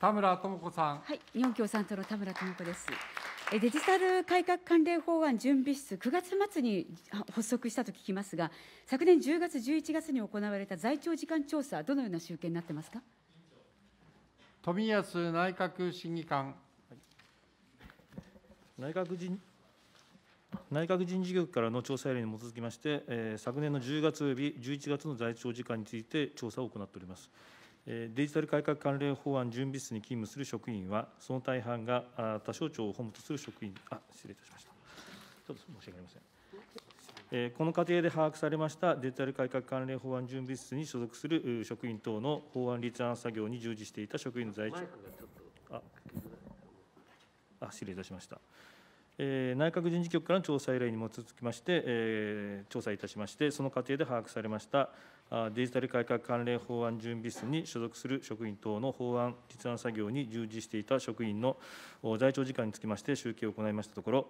田村智子さん。はい、日本共産党の田村智子です。デジタル改革関連法案準備室、9月末に発足したと聞きますが、昨年10月、11月に行われた在庁時間調査、どのような集計になってますか富安内閣審議官。内閣人内閣人事局からの調査依頼に基づきまして、え昨年の10月よび11月の在庁時間について調査を行っております。デジタル改革関連法案準備室に勤務する職員は、その大半が他省庁を本部とする職員、あ失礼いたしました。ちょっと申し訳ありません。えこの過程で把握されましたデジタル改革関連法案準備室に所属する職員等の法案立案作業に従事していた職員の在ああ失礼いたしました。え内閣人事局からの調査依頼に基づきまして、え調査いたしまして、その過程で把握されましたデジタル改革関連法案準備室に所属する職員等の法案立案作業に従事していた職員の在庁時間につきまして集計を行いましたところ、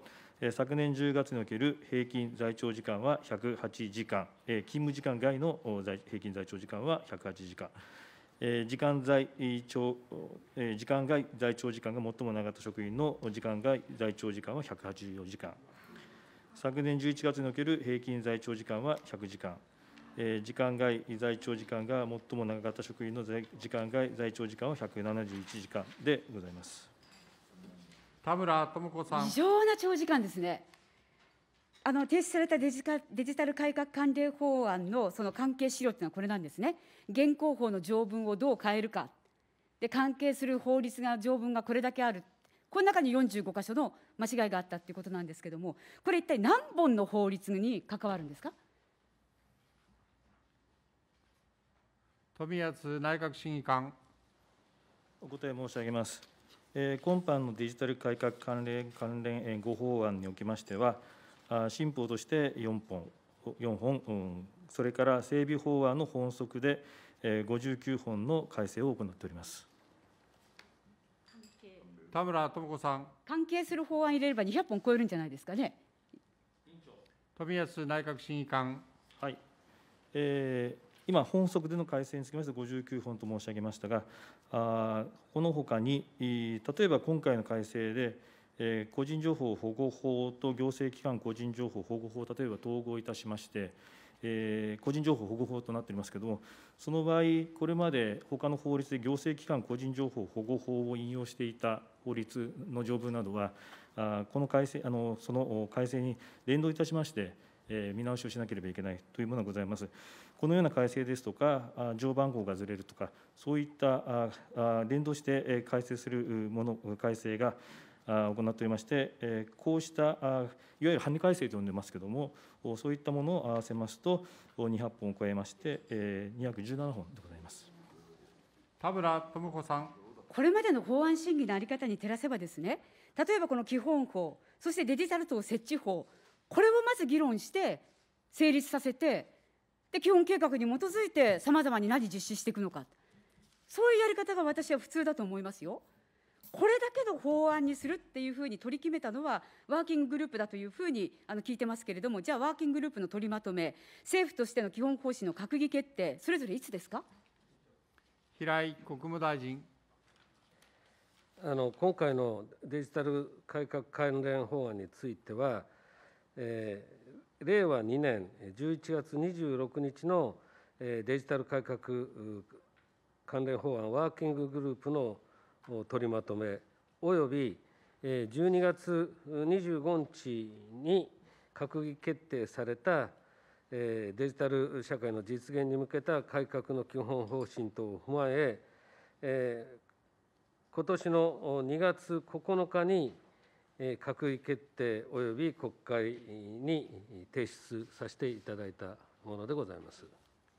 昨年10月における平均在庁時間は108時間、勤務時間外の平均在庁時間は108時間。時間在庁時間外在庁時間が最も長かった職員の時間外在庁時間は184時間、昨年11月における平均在庁時間は100時間、時間外在庁時間が最も長かった職員の時間外在庁時間は171時間でございます田村智子さん。異常な長時間ですね。あの提出されたデジカデジタル改革関連法案のその関係資料というのはこれなんですね、現行法の条文をどう変えるか、で関係する法律が条文がこれだけある、この中に45箇所の間違いがあったということなんですけれども、これ、一体何本の法律に関わるんですか。富安内閣審議官。お答え申し上げます。えー、今般のデジタル改革関連関連、えー、ご法案におきましては、あ新法として4本、4本、うん、それから整備法案の本則で、えー、59本の改正を行っております。田村智子さん。関係する法案入れれば200本超えるんじゃないですかね。富安内閣審議官。はい。えー、今、本則での改正につきまして59本と申し上げましたが、あこのほかに、例えば今回の改正で、え個人情報保護法と行政機関個人情報保護法、例えば統合いたしまして、え個人情報保護法となっておりますけれども、その場合、これまで他の法律で行政機関個人情報保護法を引用していた法律の条文などは、あこの改正あのその改正に連動いたしまして、え見直しをしなければいけないというものがございます。このような改正ですとか、乗番号がずれるとか、そういった連動して改正するもの、改正が行っておりまして、こうしたいわゆるはね改正と呼んでますけれども、そういったものを合わせますと、200本を超えまして、217本でございます田村智子さん。これまでの法案審議の在り方に照らせばですね、例えばこの基本法、そしてデジタル等設置法、これをまず議論して、成立させて、で基本計画に基づいてさまざまに何実施していくのかそういうやり方が私は普通だと思いますよ。これだけの法案にするっていうふうに取り決めたのは、ワーキンググループだというふうにあの聞いてますけれども、じゃあ、ワーキンググループの取りまとめ、政府としての基本方針の閣議決定、それぞれいつですか平井国務大臣。あの今回のデジタル改革関連法案については、えー、令和2年11月26日のデジタル改革関連法案ワーキンググループの取りまとめおよび12月25日に閣議決定されたデジタル社会の実現に向けた改革の基本方針等を踏まえ今年の2月9日に閣議決定および国会に提出させていただいたものでございます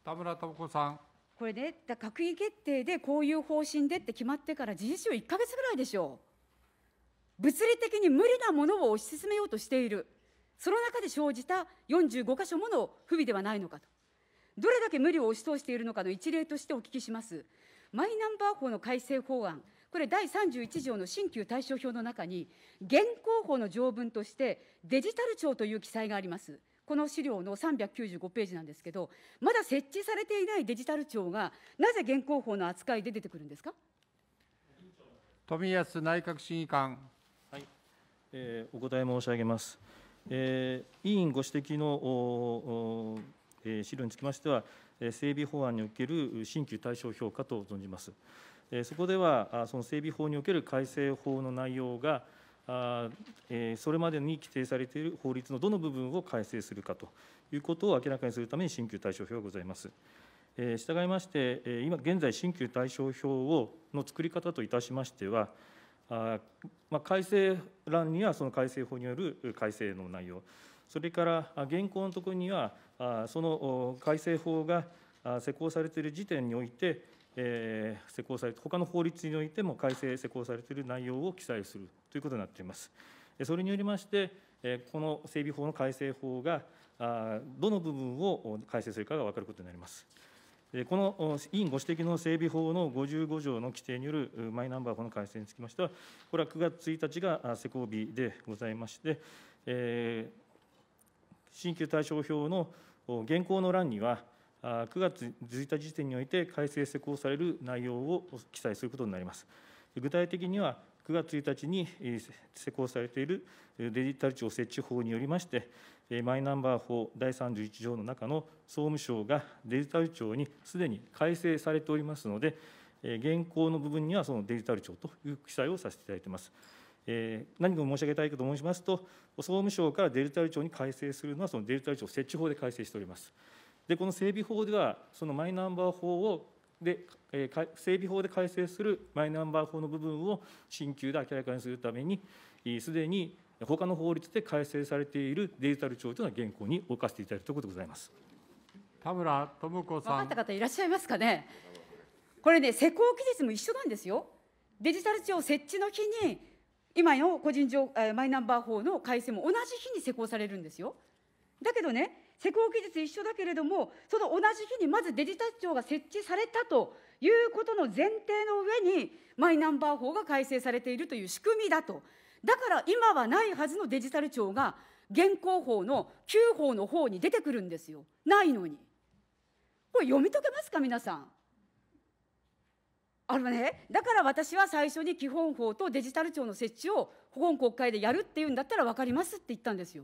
田村智子さん。これね、閣議決定でこういう方針でって決まってから事実上1か月ぐらいでしょう。物理的に無理なものを推し進めようとしている。その中で生じた45箇所もの不備ではないのかと。どれだけ無理を押し通しているのかの一例としてお聞きします。マイナンバー法の改正法案、これ、第31条の新旧対象表の中に、現行法の条文として、デジタル庁という記載があります。この資料の395ページなんですけど、まだ設置されていないデジタル庁が、なぜ現行法の扱いで出てくるんですか富安内閣審議官。はいえー、お答え申し上げます。えー、委員ご指摘のおえー、資料につきましては、整備法案における新旧対象評価と存じます。そこでは、その整備法における改正法の内容が、それまでに規定されている法律のどの部分を改正するかということを明らかにするために、新旧対象表がございます。従いまして、今現在、新旧対象表をの作り方といたしましては、あま改正欄にはその改正法による改正の内容、それから現行のところには、その改正法が施行されている時点において、施行されて、他の法律においても改正、施行されている内容を記載するということになっています。それによりまして、この整備法の改正法が、どの部分を改正するかが分かることになります。この委員ご指摘の整備法の55条の規定によるマイナンバー法の改正につきましては、これは9月1日が施行日でございまして、新旧対象表の現行の欄には、9月1日時点において改正施行される内容を記載することになります。具体的には、9月1日に施行されているデジタル庁設置法によりまして、マイナンバー法第31条の中の総務省がデジタル庁にすでに改正されておりますので、現行の部分にはそのデジタル庁という記載をさせていただいています。えー、何を申し上げたいかと申しますと、総務省からデジタル庁に改正するのは、そのデジタル庁設置法で改正しております。で、この整備法では、そのマイナンバー法をで、えー、整備法で改正するマイナンバー法の部分を新旧で明らかにするために、すでに他の法律で改正されているデジタル庁というのは現行に置かせていただいるところでございます。田村智子さん。分かった方いらっしゃいますかね。これね、施工期日も一緒なんですよ。デジタル庁設置の日に今の個人情、えマイナンバー法の改正も同じ日に施行されるんですよ。だけどね、施行期日一緒だけれども、その同じ日にまずデジタル庁が設置されたということの前提の上に、マイナンバー法が改正されているという仕組みだと。だから今はないはずのデジタル庁が、現行法の9法の方に出てくるんですよ。ないのに。これ読み解けますか、皆さん。あのね、だから私は最初に基本法とデジタル庁の設置を本国会でやるっていうんだったら分かりますって言ったんですよ。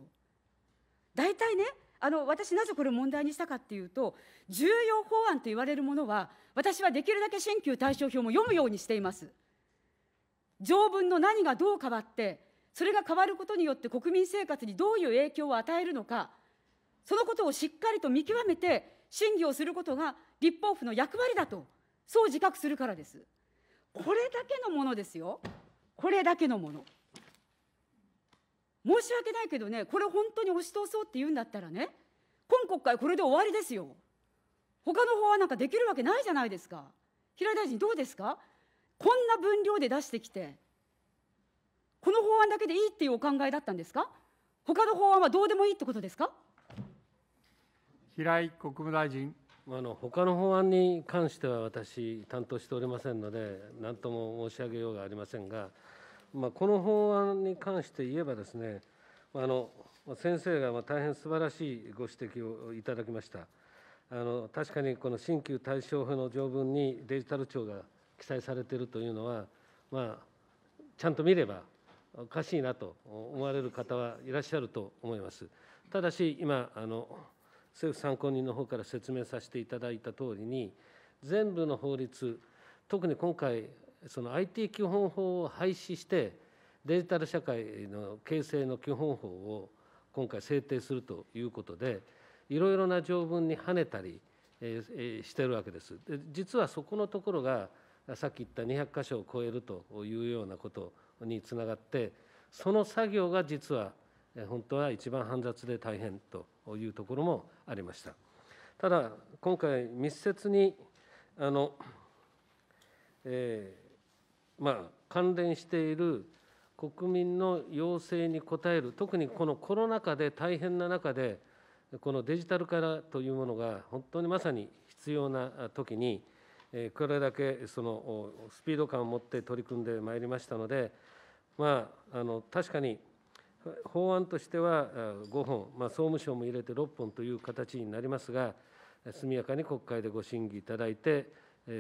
大体ね、あの私、なぜこれ問題にしたかっていうと、重要法案と言われるものは、私はできるだけ新旧対象表も読むようにしています。条文の何がどう変わって、それが変わることによって国民生活にどういう影響を与えるのか、そのことをしっかりと見極めて審議をすることが立法府の役割だとそう自覚するからですこれだけのものですよこれだけのもの申し訳ないけどねこれ本当に押し通そうって言うんだったらね今国会これで終わりですよ他の法案なんかできるわけないじゃないですか平井大臣どうですかこんな分量で出してきてこの法案だけでいいっていうお考えだったんですか他の法案はどうでもいいってことですか平井国務大臣。あの他の法案に関しては私、担当しておりませんので、何とも申し上げようがありませんが、まあ、この法案に関して言えばですね、あの先生が大変素晴らしいご指摘をいただきました。あの確かにこの新旧対象法の条文にデジタル庁が記載されているというのは、まあ、ちゃんと見ればおかしいなと思われる方はいらっしゃると思います。ただし今あの政府参考人の方から説明させていただいたとおりに、全部の法律、特に今回、その IT 基本法を廃止して、デジタル社会の形成の基本法を今回制定するということで、いろいろな条文にはねたり、えしてるわけです。で実はそこのところが、さっき言った200箇所を超えるというようなことにつながって、その作業が実は本当は一番煩雑で大変とというところもありました。ただ今回密接にあの、えー、まあ、関連している国民の要請に応える特にこのコロナ禍で大変な中でこのデジタル化というものが本当にまさに必要な時にこれだけそのスピード感を持って取り組んでまいりましたのでまああの確かに法案としては5本、まあ、総務省も入れて6本という形になりますが、速やかに国会でご審議いただいて、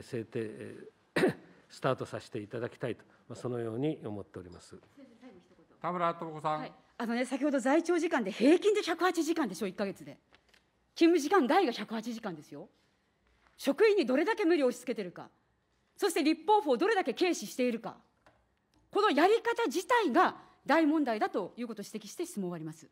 制定、スタートさせていただきたいと、まあ、そのように思っております田村智子さん、はい、あのね、先ほど在庁時間で平均で108時間でしょ、1か月で。勤務時間外が108時間ですよ。職員にどれだけ無理を押し付けてるか、そして立法府をどれだけ軽視しているか、このやり方自体が大問題だということを指摘して質問を終わります。